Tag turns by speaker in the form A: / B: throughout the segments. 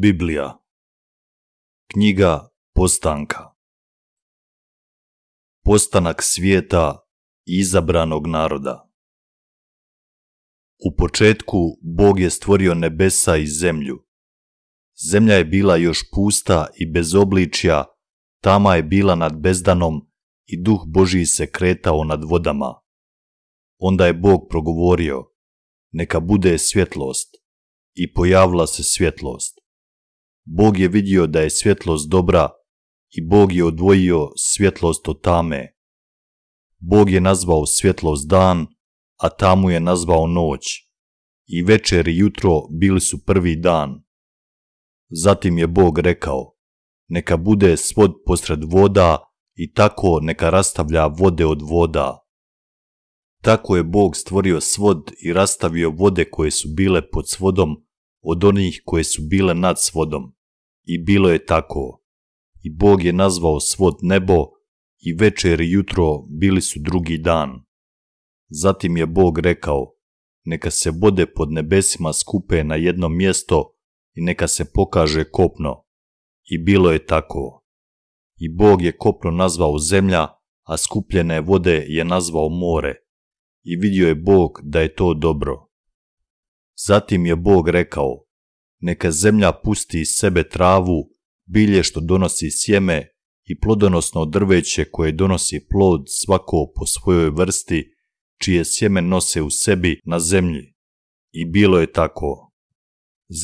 A: Biblija Knjiga Postanka Postanak svijeta izabranog naroda U početku Bog je stvorio nebesa i zemlju. Zemlja je bila još pusta i bez obličja, tama je bila nad bezdanom i duh Božiji se kretao nad vodama. Onda je Bog progovorio, neka bude svjetlost, i pojavila se svjetlost. Bog je vidio da je svjetlost dobra i Bog je odvojio svjetlost od tame. Bog je nazvao svjetlost dan, a tamu je nazvao noć. I večer i jutro bili su prvi dan. Zatim je Bog rekao, neka bude svod posred voda i tako neka rastavlja vode od voda. Tako je Bog stvorio svod i rastavio vode koje su bile pod svodom od onih koje su bile nad svodom. I bilo je tako. I Bog je nazvao svod nebo i večer i jutro bili su drugi dan. Zatim je Bog rekao, neka se vode pod nebesima skupe na jedno mjesto i neka se pokaže kopno. I bilo je tako. I Bog je kopno nazvao zemlja, a skupljene vode je nazvao more. I vidio je Bog da je to dobro. Zatim je Bog rekao, neka zemlja pusti iz sebe travu, bilje što donosi sjeme i plodonosno drveće koje donosi plod svako po svojoj vrsti, čije sjeme nose u sebi na zemlji. I bilo je tako.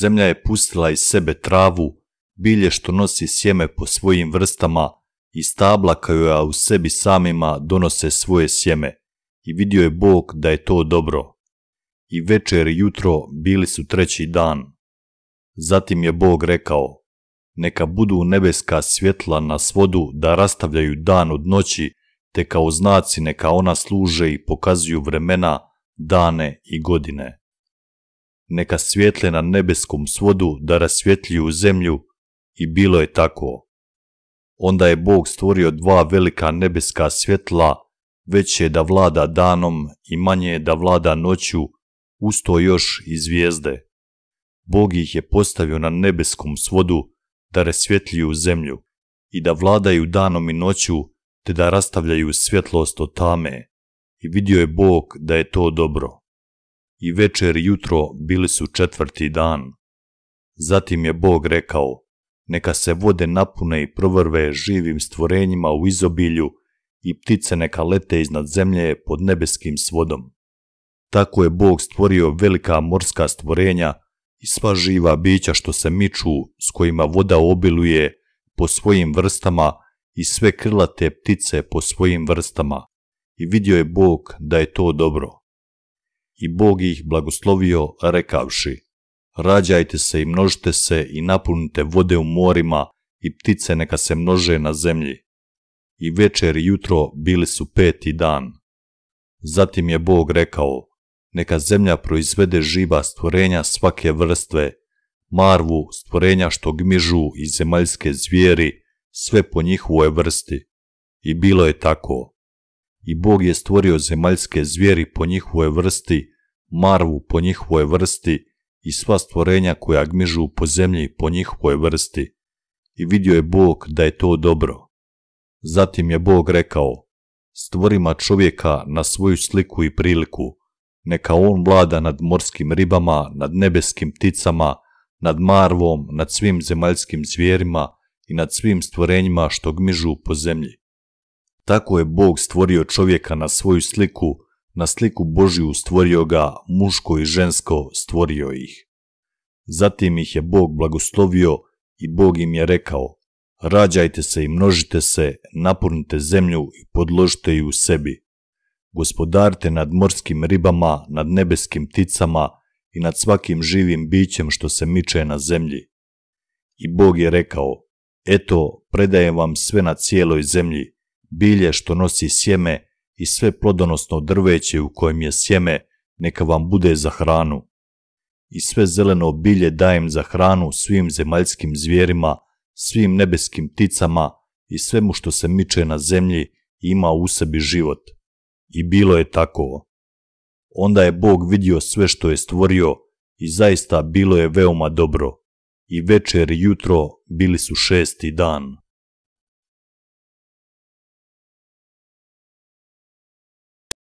A: Zemlja je pustila iz sebe travu, bilje što nosi sjeme po svojim vrstama i stabla koja u sebi samima donose svoje sjeme. I vidio je Bog da je to dobro i večer i jutro bili su treći dan. Zatim je Bog rekao, neka budu nebeska svjetla na svodu da rastavljaju dan od noći, te kao znaci neka ona služe i pokazuju vremena, dane i godine. Neka svjetle na nebeskom svodu da rasvjetljuju zemlju i bilo je tako. Onda je Bog stvorio dva velika nebeska svjetla, veće da vlada danom i manje da vlada noću, usto još i zvijezde. Bog ih je postavio na nebeskom svodu da resvjetljuju zemlju i da vladaju danom i noću te da rastavljaju svjetlost od tame. I vidio je Bog da je to dobro. I večer i jutro bili su četvrti dan. Zatim je Bog rekao, neka se vode napune i provrve živim stvorenjima u izobilju i ptice neka lete iznad zemlje pod nebeskim svodom. Tako je Bog stvorio velika morska stvorenja i sva živa bića što se miču, s kojima voda obiluje po svojim vrstama i sve krlate ptice po svojim vrstama. I vidio je Bog da je to dobro. I Bog ih blagoslovio rekavši, rađajte se i množite se i napunite vode u morima i ptice neka se množe na zemlji. I večer i jutro bili su peti dan. Zatim je Bog rekao, neka zemlja proizvede živa stvorenja svake vrste, marvu, stvorenja što gmižu i zemaljske zvijeri, sve po njihovoj vrsti. I bilo je tako. I Bog je stvorio zemaljske zvijeri po njihovoj vrsti, marvu po njihovoj vrsti i sva stvorenja koja gmižu po zemlji po njihovoj vrsti. I vidio je Bog da je to dobro. Zatim je Bog rekao, stvorima čovjeka na svoju sliku i priliku, neka on vlada nad morskim ribama, nad nebeskim pticama, nad marvom, nad svim zemaljskim zvijerima i nad svim stvorenjima što gmižu po zemlji. Tako je Bog stvorio čovjeka na svoju sliku, na sliku Božju stvorio ga, muško i žensko stvorio ih. Zatim ih je Bog blagoslovio i Bog im je rekao, rađajte se i množite se, napunite zemlju i podložite ju sebi gospodarte nad morskim ribama, nad nebeskim pticama i nad svakim živim bićem što se miče na zemlji. I Bog je rekao, eto, predajem vam sve na cijeloj zemlji, bilje što nosi sjeme i sve plodonosno drveće u kojem je sjeme, neka vam bude za hranu. I sve zeleno bilje dajem za hranu svim zemaljskim zvijerima, svim nebeskim pticama i svemu što se miče na zemlji ima u sebi život. I bilo je tako, Onda je Bog vidio sve što je stvorio i zaista bilo je veoma dobro. I večer i jutro bili su šesti dan.